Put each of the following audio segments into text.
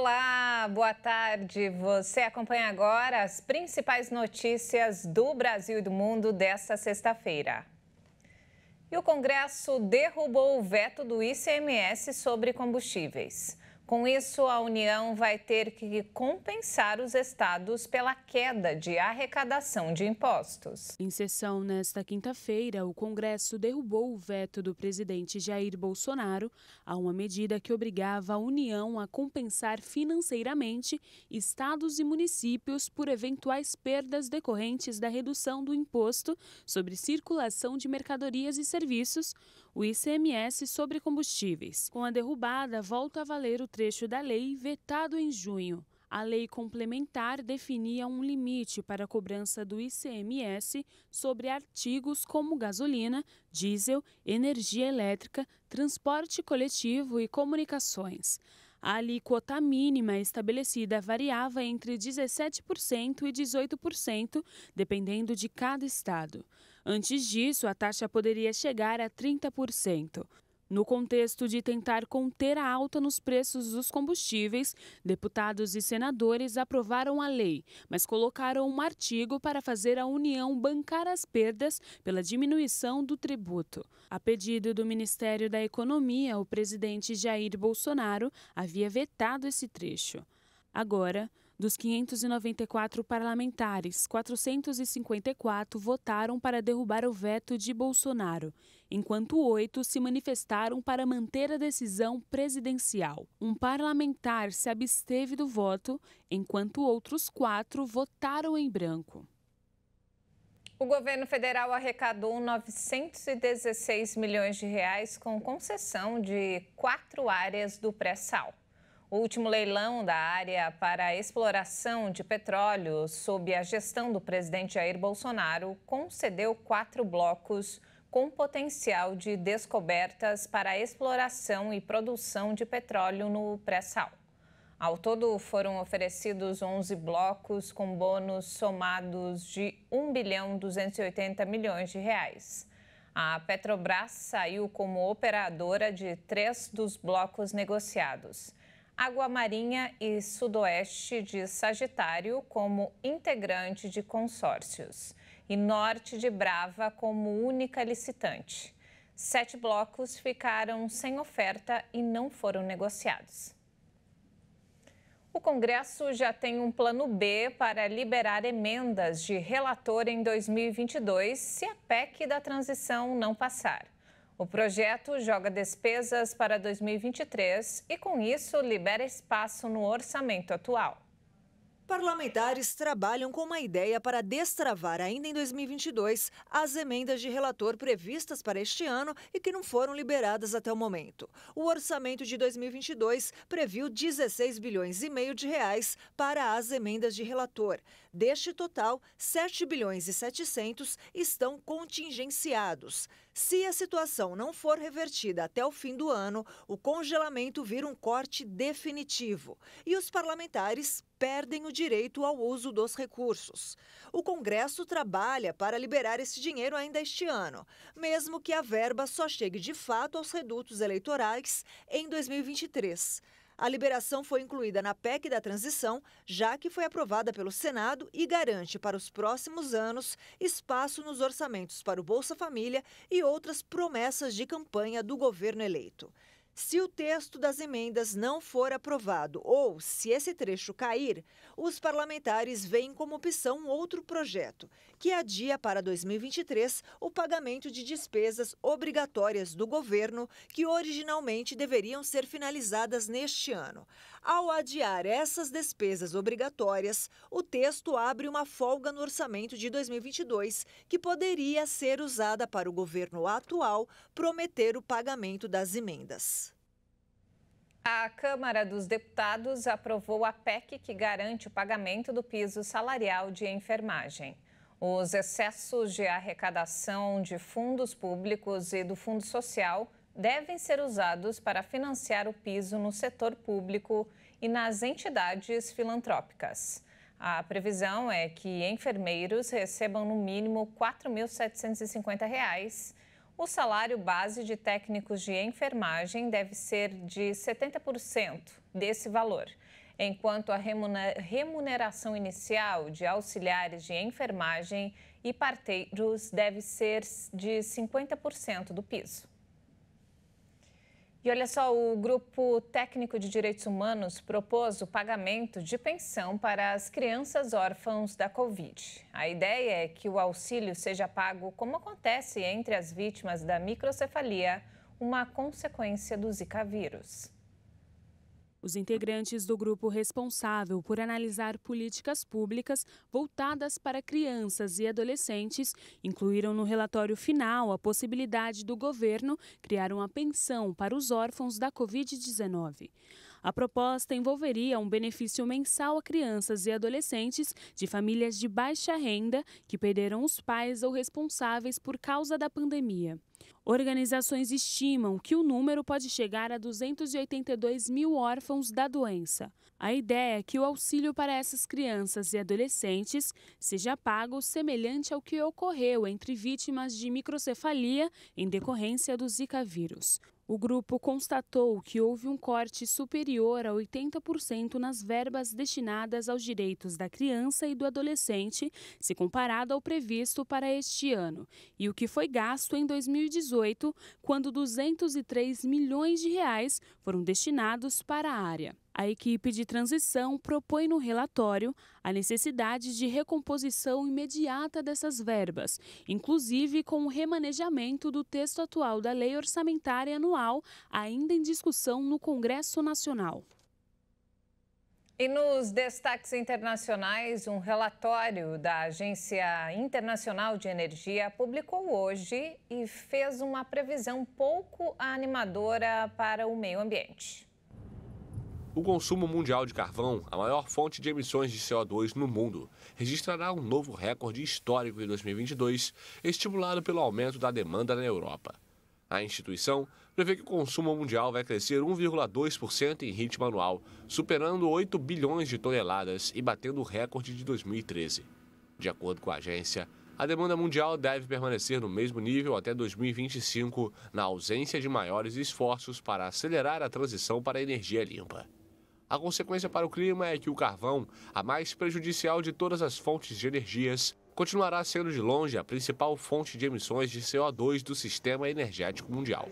Olá, boa tarde. Você acompanha agora as principais notícias do Brasil e do mundo desta sexta-feira. E o Congresso derrubou o veto do ICMS sobre combustíveis. Com isso, a União vai ter que compensar os estados pela queda de arrecadação de impostos. Em sessão nesta quinta-feira, o Congresso derrubou o veto do presidente Jair Bolsonaro a uma medida que obrigava a União a compensar financeiramente estados e municípios por eventuais perdas decorrentes da redução do imposto sobre circulação de mercadorias e serviços, o ICMS sobre combustíveis. Com a derrubada, volta a valer o trecho da lei vetado em junho. A lei complementar definia um limite para a cobrança do ICMS sobre artigos como gasolina, diesel, energia elétrica, transporte coletivo e comunicações. A alíquota mínima estabelecida variava entre 17% e 18%, dependendo de cada estado. Antes disso, a taxa poderia chegar a 30%. No contexto de tentar conter a alta nos preços dos combustíveis, deputados e senadores aprovaram a lei, mas colocaram um artigo para fazer a União bancar as perdas pela diminuição do tributo. A pedido do Ministério da Economia, o presidente Jair Bolsonaro havia vetado esse trecho. Agora, dos 594 parlamentares, 454 votaram para derrubar o veto de Bolsonaro, enquanto oito se manifestaram para manter a decisão presidencial. Um parlamentar se absteve do voto, enquanto outros quatro votaram em branco. O governo federal arrecadou 916 milhões de reais com concessão de quatro áreas do pré-sal. O último leilão da área para a exploração de petróleo sob a gestão do presidente Jair Bolsonaro concedeu quatro blocos com potencial de descobertas para a exploração e produção de petróleo no pré-sal. Ao todo, foram oferecidos 11 blocos com bônus somados de 1 bilhão 280 milhões de reais. A Petrobras saiu como operadora de três dos blocos negociados. Água Marinha e Sudoeste de Sagitário como integrante de consórcios e Norte de Brava como única licitante. Sete blocos ficaram sem oferta e não foram negociados. O Congresso já tem um plano B para liberar emendas de relator em 2022 se a PEC da transição não passar. O projeto joga despesas para 2023 e, com isso, libera espaço no orçamento atual. Parlamentares trabalham com uma ideia para destravar ainda em 2022 as emendas de relator previstas para este ano e que não foram liberadas até o momento. O orçamento de 2022 previu 16 bilhões e meio de reais para as emendas de relator. Deste total, 7 bilhões e 700 estão contingenciados. Se a situação não for revertida até o fim do ano, o congelamento vira um corte definitivo e os parlamentares perdem o direito ao uso dos recursos. O Congresso trabalha para liberar esse dinheiro ainda este ano, mesmo que a verba só chegue de fato aos redutos eleitorais em 2023. A liberação foi incluída na PEC da transição, já que foi aprovada pelo Senado e garante para os próximos anos espaço nos orçamentos para o Bolsa Família e outras promessas de campanha do governo eleito. Se o texto das emendas não for aprovado ou se esse trecho cair, os parlamentares veem como opção outro projeto, que adia para 2023 o pagamento de despesas obrigatórias do governo que originalmente deveriam ser finalizadas neste ano. Ao adiar essas despesas obrigatórias, o texto abre uma folga no orçamento de 2022, que poderia ser usada para o governo atual prometer o pagamento das emendas. A Câmara dos Deputados aprovou a PEC que garante o pagamento do piso salarial de enfermagem. Os excessos de arrecadação de fundos públicos e do Fundo Social devem ser usados para financiar o piso no setor público e nas entidades filantrópicas. A previsão é que enfermeiros recebam no mínimo R$ 4.750. O salário base de técnicos de enfermagem deve ser de 70% desse valor, enquanto a remuneração inicial de auxiliares de enfermagem e parteiros deve ser de 50% do piso. E olha só, o Grupo Técnico de Direitos Humanos propôs o pagamento de pensão para as crianças órfãos da Covid. A ideia é que o auxílio seja pago como acontece entre as vítimas da microcefalia, uma consequência do Zika vírus. Os integrantes do grupo responsável por analisar políticas públicas voltadas para crianças e adolescentes incluíram no relatório final a possibilidade do governo criar uma pensão para os órfãos da Covid-19. A proposta envolveria um benefício mensal a crianças e adolescentes de famílias de baixa renda que perderam os pais ou responsáveis por causa da pandemia. Organizações estimam que o número pode chegar a 282 mil órfãos da doença. A ideia é que o auxílio para essas crianças e adolescentes seja pago semelhante ao que ocorreu entre vítimas de microcefalia em decorrência do Zika vírus. O grupo constatou que houve um corte superior a 80% nas verbas destinadas aos direitos da criança e do adolescente, se comparado ao previsto para este ano, e o que foi gasto em 2018, quando 203 milhões de reais foram destinados para a área. A equipe de transição propõe no relatório a necessidade de recomposição imediata dessas verbas, inclusive com o remanejamento do texto atual da Lei Orçamentária Anual, ainda em discussão no Congresso Nacional. E nos destaques internacionais, um relatório da Agência Internacional de Energia publicou hoje e fez uma previsão pouco animadora para o meio ambiente. O consumo mundial de carvão, a maior fonte de emissões de CO2 no mundo, registrará um novo recorde histórico em 2022, estimulado pelo aumento da demanda na Europa. A instituição prevê que o consumo mundial vai crescer 1,2% em ritmo anual, superando 8 bilhões de toneladas e batendo o recorde de 2013. De acordo com a agência, a demanda mundial deve permanecer no mesmo nível até 2025, na ausência de maiores esforços para acelerar a transição para a energia limpa. A consequência para o clima é que o carvão, a mais prejudicial de todas as fontes de energias, continuará sendo de longe a principal fonte de emissões de CO2 do sistema energético mundial.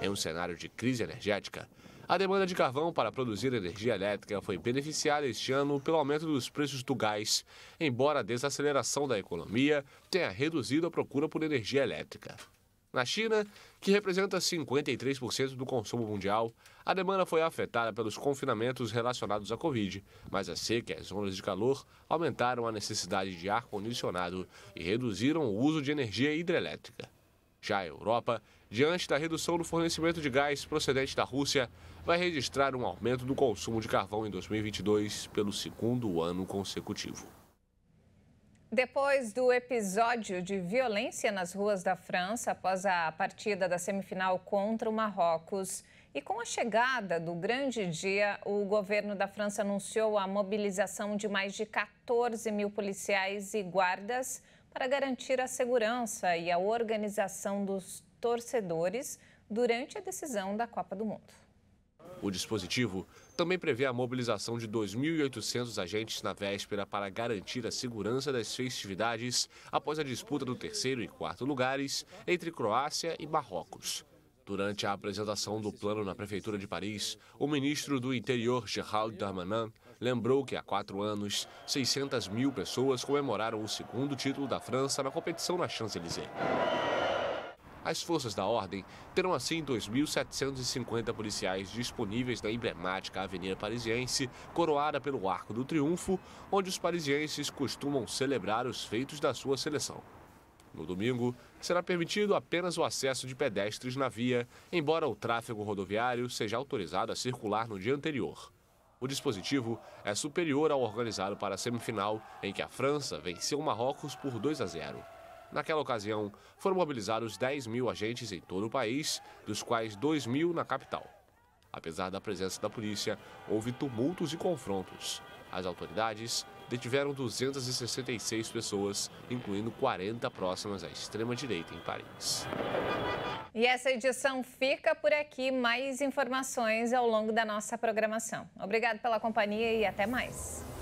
Em um cenário de crise energética, a demanda de carvão para produzir energia elétrica foi beneficiada este ano pelo aumento dos preços do gás, embora a desaceleração da economia tenha reduzido a procura por energia elétrica. Na China, que representa 53% do consumo mundial, a demanda foi afetada pelos confinamentos relacionados à Covid, mas a seca e as ondas de calor aumentaram a necessidade de ar-condicionado e reduziram o uso de energia hidrelétrica. Já a Europa, diante da redução do fornecimento de gás procedente da Rússia, vai registrar um aumento do consumo de carvão em 2022 pelo segundo ano consecutivo. Depois do episódio de violência nas ruas da França após a partida da semifinal contra o Marrocos e com a chegada do grande dia, o governo da França anunciou a mobilização de mais de 14 mil policiais e guardas para garantir a segurança e a organização dos torcedores durante a decisão da Copa do Mundo. O dispositivo também prevê a mobilização de 2.800 agentes na véspera para garantir a segurança das festividades após a disputa do terceiro e quarto lugares entre Croácia e Marrocos. Durante a apresentação do plano na Prefeitura de Paris, o ministro do Interior, Gerald Darmanin, lembrou que há quatro anos, 600 mil pessoas comemoraram o segundo título da França na competição na Champs-Élysées. As forças da ordem terão assim 2.750 policiais disponíveis na emblemática Avenida Parisiense, coroada pelo Arco do Triunfo, onde os parisienses costumam celebrar os feitos da sua seleção. No domingo, será permitido apenas o acesso de pedestres na via, embora o tráfego rodoviário seja autorizado a circular no dia anterior. O dispositivo é superior ao organizado para a semifinal, em que a França venceu o Marrocos por 2 a 0. Naquela ocasião, foram mobilizados 10 mil agentes em todo o país, dos quais 2 mil na capital. Apesar da presença da polícia, houve tumultos e confrontos. As autoridades detiveram 266 pessoas, incluindo 40 próximas à extrema-direita em Paris. E essa edição fica por aqui. Mais informações ao longo da nossa programação. Obrigado pela companhia e até mais.